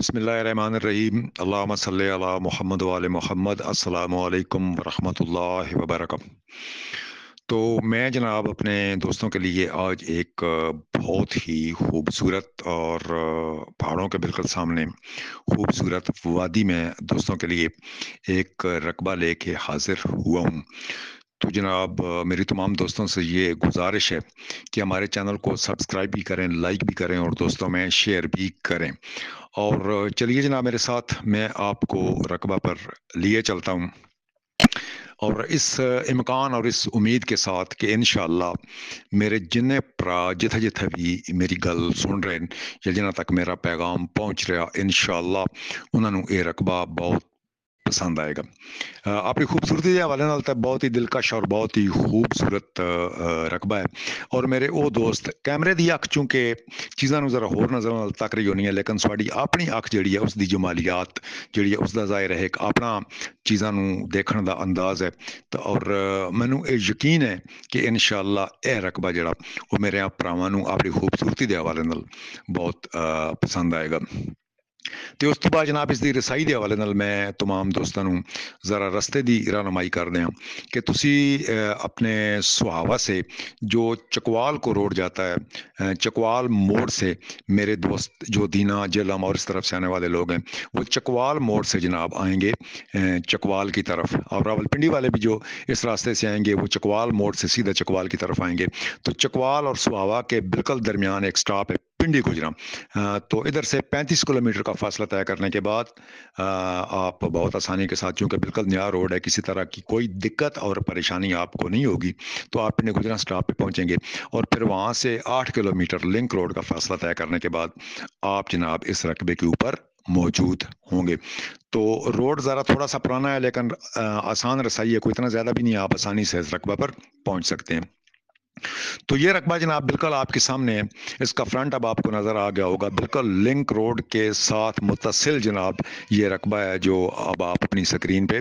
बसमीम अल्लाम सल महमद वाल महमद असलकम वरम वबरक तो मैं जनाब अपने दोस्तों के लिए आज एक बहुत ही खूबसूरत और पहाड़ों के बिल्कुल सामने खूबसूरत वादी में दोस्तों के लिए एक रकबा ले के हाजिर हुआ हूँ तो जनाब मेरी तमाम दोस्तों से ये गुजारिश है कि हमारे चैनल को सब्सक्राइब भी करें लाइक भी करें और दोस्तों में शेयर भी करें और चलिए जना मेरे साथ मैं आपको रकबा पर लिए चलता हूँ और इस इमकान और इस उम्मीद के साथ कि इन मेरे जिन्हें भरा जिथे जिथे भी मेरी गल सुन रहे हैं या जिन्हों तक मेरा पैगाम पहुँच रहा इन उन्होंने ये रकबा बहुत ਪਸੰਦ ਆਏਗਾ ਆਪਣੀ ਖੂਬਸੂਰਤੀ ਦੇ ਹਵਾਲੇ ਨਾਲ ਤਾਂ ਬਹੁਤ ਹੀ ਦਿਲਕਸ਼ ਔਰ ਬਹੁਤ ਹੀ ਖੂਬਸੂਰਤ ਰਕਬਾ ਹੈ ਔਰ ਮੇਰੇ ਉਹ ਦੋਸਤ ਕੈਮਰੇ ਦੀ ਅੱਖ ਚੁੰਕੇ ਚੀਜ਼ਾਂ ਨੂੰ ਜ਼ਰਾ ਹੋਰ ਨਜ਼ਰ ਨਾਲ ਤੱਕ ਰਹੀ ਹੋਣੀ ਹੈ ਲੇਕਿਨ ਸਾਡੀ ਆਪਣੀ ਅੱਖ ਜਿਹੜੀ ਹੈ ਉਸ ਦੀ ਜਮਾਲੀਅਤ ਜਿਹੜੀ ਹੈ ਉਸ ਦਾ ਜ਼ਾਹਿਰ ਹੈ ਇੱਕ ਆਪਣਾ ਚੀਜ਼ਾਂ ਨੂੰ ਦੇਖਣ ਦਾ ਅੰਦਾਜ਼ ਹੈ ਤਾਂ ਔਰ ਮੈਨੂੰ ਇਹ ਯਕੀਨ ਹੈ ਕਿ ਇਨਸ਼ਾਅੱਲਾ ਇਹ ਰਕਬਾ ਜਿਹੜਾ ਉਹ ਮੇਰੇ ਆਪਰਾਵਾਂ ਭਰਾਵਾਂ ਨੂੰ ਆਪਣੀ ਖੂਬਸੂਰਤੀ ਦੇ ਹਵਾਲੇ ਨਾਲ ਬਹੁਤ ਪਸੰਦ ਆਏਗਾ तो ਉਸ बाद जनाब इसकी रसाई के हवाले ਦੇ ਹਵਾਲੇ तमाम दोस्तों ਨੂੰ ਜ਼ਰਾ ਰਸਤੇ ਦੀ कर ਕਰਦੇ कि ਕਿ अपने सुहावा से जो चकवाल को रोड जाता है चकवाल मोड़ से मेरे दोस्त जो दीना जेलम और इस तरफ से आने वाले लोग हैं वो चकवाल मोड़ से जनाब आएंगे चकवाल की तरफ और रावलपिंडी वाले भी जो इस रास्ते से आएंगे वो चकवाल मोड़ से सीधा चकवाल की तरफ आएंगे तो चकवाल और सुहावा के बिल्कुल दरमियान एक स्टॉप है पिंडी गुजरा तो इधर से 35 किलोमीटर का फासला तय करने के बाद आप बहुत आसानी के साथ चूँकि बिल्कुल नया रोड है किसी तरह की कोई दिक्कत और परेशानी आपको नहीं होगी तो आप पिंडी गुजरा स्टॉप पे पहुंचेंगे और फिर वहाँ से आठ किलोमीटर लिंक रोड का फासला तय करने के बाद आप जनाब इस रकबे के ऊपर मौजूद होंगे तो रोड ज़रा थोड़ा सा पुराना है लेकिन आसान रसाई है कोई इतना ज़्यादा भी नहीं आप आसानी से इस रकबा पर पहुँच सकते हैं तो ये रकबा जनाब बिल्कुल आपके सामने इसका फ्रंट अब आपको नज़र आ गया होगा बिल्कुल लिंक रोड के साथ मुतसिल जनाब ये रकबा है जो अब आप अपनी स्क्रीन पे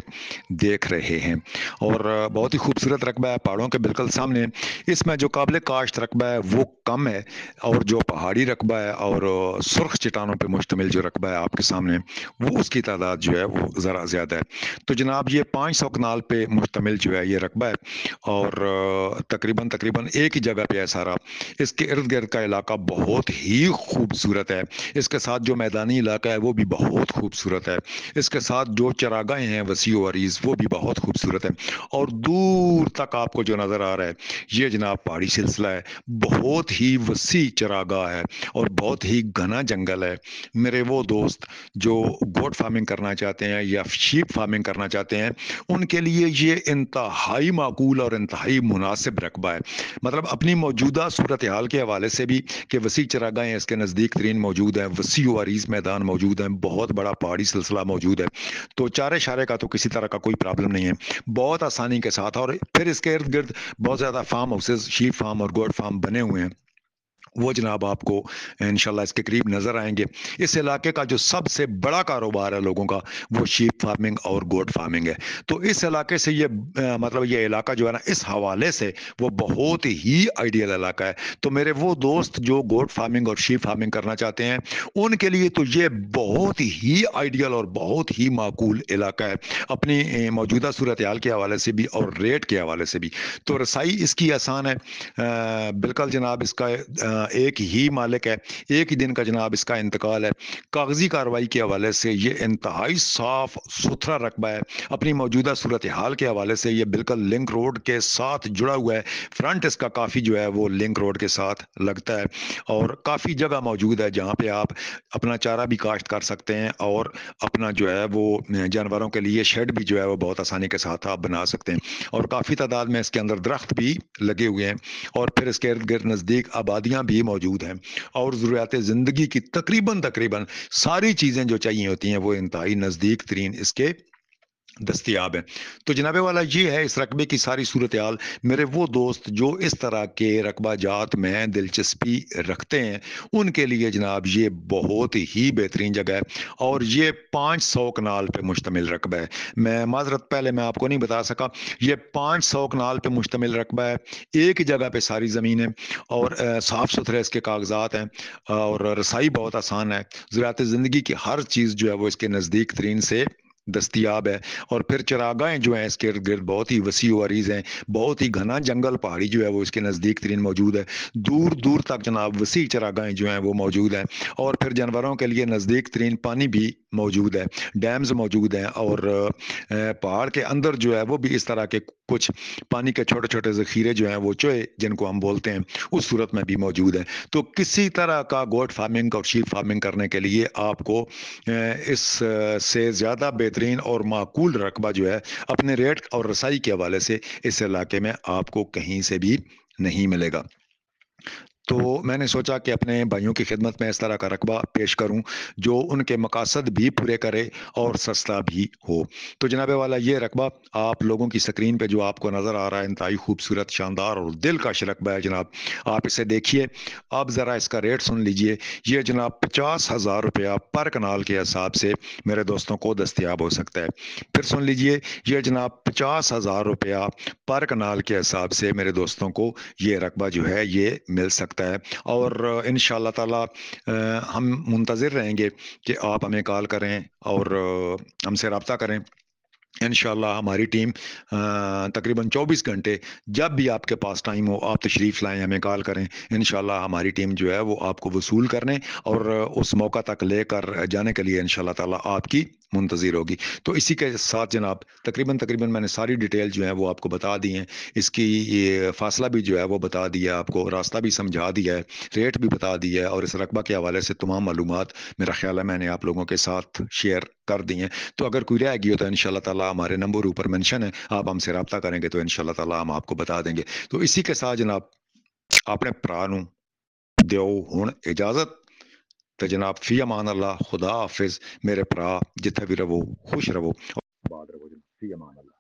देख रहे हैं और बहुत ही खूबसूरत रकबा है पहाड़ों के बिल्कुल सामने इसमें जो काबिल काश्त रकबा है वो कम है और जो पहाड़ी रकबा है और सुर्ख चटानों पर मुश्तमिल जो रकबा है आपके सामने वो उसकी तादाद जो है वो ज़रा ज़्यादा है तो जनाब ये पाँच सौ कनाल पर मुश्तमिल जो है ये रकबा है और तकरीबन तकरीबन एक ही जगह पे है सारा इसके इर्द गिर्द का इलाका बहुत ही खूबसूरत है इसके साथ जो मैदानी इलाका है वो भी बहुत खूबसूरत है इसके साथ जो चरागाहें हैं वसी वरीज वो भी बहुत खूबसूरत है और दूर तक आपको जो नज़र आ रहा है ये जनाब पहाड़ी सिलसिला है बहुत ही वसी चरागाह है और बहुत ही घना जंगल है मेरे वो दोस्त जो गोट फार्मिंग करना चाहते हैं या शीप फार्मिंग करना चाहते हैं उनके लिए ये इंतहाई माकूल और इंतहाई मुनासिब रकबा है मतलब अपनी मौजूदा सूरत हाल के हवाले से भी कि वसी चरागाहें इसके नज़दीक तरीन मौजूद हैं वसी वारीज मैदान मौजूद हैं बहुत बड़ा पहाड़ी सिलसिला मौजूद है तो चारे शारे का तो किसी तरह का कोई प्रॉब्लम नहीं है बहुत आसानी के साथ और फिर इसके इर्द गिर्द बहुत ज़्यादा फार्म हाउसेज शीप फार्म और गोड फार्म बने हुए हैं वो जनाब आपको इन इसके करीब नज़र आएंगे इस इलाके का जो सबसे बड़ा कारोबार है लोगों का वो शीप फार्मिंग और गोट फार्मिंग है तो इस इलाके से ये आ, मतलब ये इलाका जो है ना इस हवाले से वो बहुत ही आइडियल इलाका है तो मेरे वो दोस्त जो गोट फार्मिंग और शीप फार्मिंग करना चाहते हैं उनके लिए तो ये बहुत ही आइडियल और बहुत ही माकूल इलाका है अपनी मौजूदा सूरत हाल के हवाले से भी और रेट के हवाले से भी तो रसाई इसकी आसान है बिल्कुल जनाब इसका आ, एक ही मालिक है एक ही दिन का जनाब इसका इंतकाल है कागजी कार्रवाई के हवाले से ये इंतहाई साफ सुथरा रकबा है अपनी मौजूदा सूरत हाल के हवाले से ये बिल्कुल लिंक रोड के साथ जुड़ा हुआ है फ्रंट इसका काफ़ी जो है वो लिंक रोड के साथ लगता है और काफ़ी जगह मौजूद है जहाँ पर आप अपना चारा भी काश्त कर सकते हैं और अपना जो है वो जानवरों के लिए शेड भी जो है वो बहुत आसानी के साथ आप बना सकते हैं और काफ़ी तादाद में इसके अंदर दरख्त भी लगे हुए हैं और फिर इसके इर्द गिर्द नज़दीक आबादियाँ भी मौजूद हैं और ज़रूरियात ज़िंदगी की तकरीबन तकरीबन सारी चीज़ें जो चाहिए होती हैं वो इंतहाई नज़दीक तरीन इसके दस्तियाब हैं तो जनाब वाला ये है इस रकबे की सारी सूरत हाल मेरे वो दोस्त जो इस तरह के रकबा जात में दिलचस्पी रखते हैं उनके लिए जनाब ये बहुत ही बेहतरीन जगह है और ये पाँच सौ कनाल पर मुश्तमिल रकबा है मैं माजरत पहले मैं आपको नहीं बता सका ये पाँच सौ कनाल पर मुश्तमिल रकबा है एक ही जगह पर सारी ज़मीन है और साफ़ सुथरे इसके कागजात हैं और रसाई बहुत आसान है ज़रात ज़िंदगी की हर चीज़ जो है वो इसके नज़दीक तरीन से दस्तियाब है और फिर चरागाहें जो हैं इसके इर्द गिर्द बहुत ही वसी वरीज हैं बहुत ही घना जंगल पहाड़ी जो है वो इसके नज़दीक तरीन मौजूद है दूर दूर तक जनाब वसी चरागाहें जो हैं वो मौजूद हैं और फिर जानवरों के लिए नज़दीक तरीन पानी भी मौजूद है डैम्स मौजूद हैं और पहाड़ के अंदर जो है वो भी इस तरह के कुछ पानी के छोटे छोटे ज़ख़ीरे जो हैं वो चोए जिनको हम बोलते हैं उस सूरत में भी मौजूद है तो किसी तरह का गोट फार्मिंग और शीप फार्मिंग करने के लिए आपको इस से ज़्यादा बेहतरीन और माकूल रकबा जो है अपने रेट और रसाई के हवाले से इस इलाके में आपको कहीं से भी नहीं मिलेगा तो मैंने सोचा कि अपने भाइयों की खिदमत में इस तरह का रकबा पेश करूं जो उनके मकासद भी पूरे करे और सस्ता भी हो तो जनाब वाला ये रकबा आप लोगों की स्क्रीन पर जो आपको नज़र आ रहा है इंतई खूबसूरत शानदार और दिल का रकबा है जनाब आप इसे देखिए आप ज़रा इसका रेट सुन लीजिए ये जनाब पचास हज़ार रुपया पर कनाल के हिसाब से मेरे दोस्तों को दस्तियाब हो सकता है फिर सुन लीजिए ये जनाब पचास हज़ार रुपया पर कनाल के हिसाब से मेरे दोस्तों को ये रकबा जो है ये मिल सकता सकता है और हम्म। इन ताला हम मुंतज़र रहेंगे कि आप हमें कॉल करें और हमसे रबता करें इन हमारी टीम तकरीबन 24 घंटे जब भी आपके पास टाइम हो आप तशरीफ़ लाएँ हमें कॉल करें इन हमारी टीम जो है वो आपको वसूल करने और उस मौका तक लेकर जाने के लिए इन ताला आपकी मुंतज़र होगी तो इसी के साथ जनाब तकरीबन तकरीबन मैंने सारी डिटेल जो है वो आपको बता दी हैं इसकी ये फासला भी जो है वो बता दिया आपको रास्ता भी समझा दिया है रेट भी बता दिया है और इस रकबा के हवाले से तमाम मालूम मेरा ख्याल है मैंने आप लोगों के साथ शेयर कर दी हैं तो अगर कोई रह गई हो तो इन ताला हमारे नंबर ऊपर मैंशन है आप हमसे रबता करेंगे तो इन ताला हम आपको बता देंगे तो इसी के साथ जनाब अपने भरा दो हूँ इजाज़त तो जनाब फी अमान अल्लाह खुदा हाफिज मेरे भरा जिथे भी रवो खुश रवो और बाद रवो जनाब फी अमान अल्लाह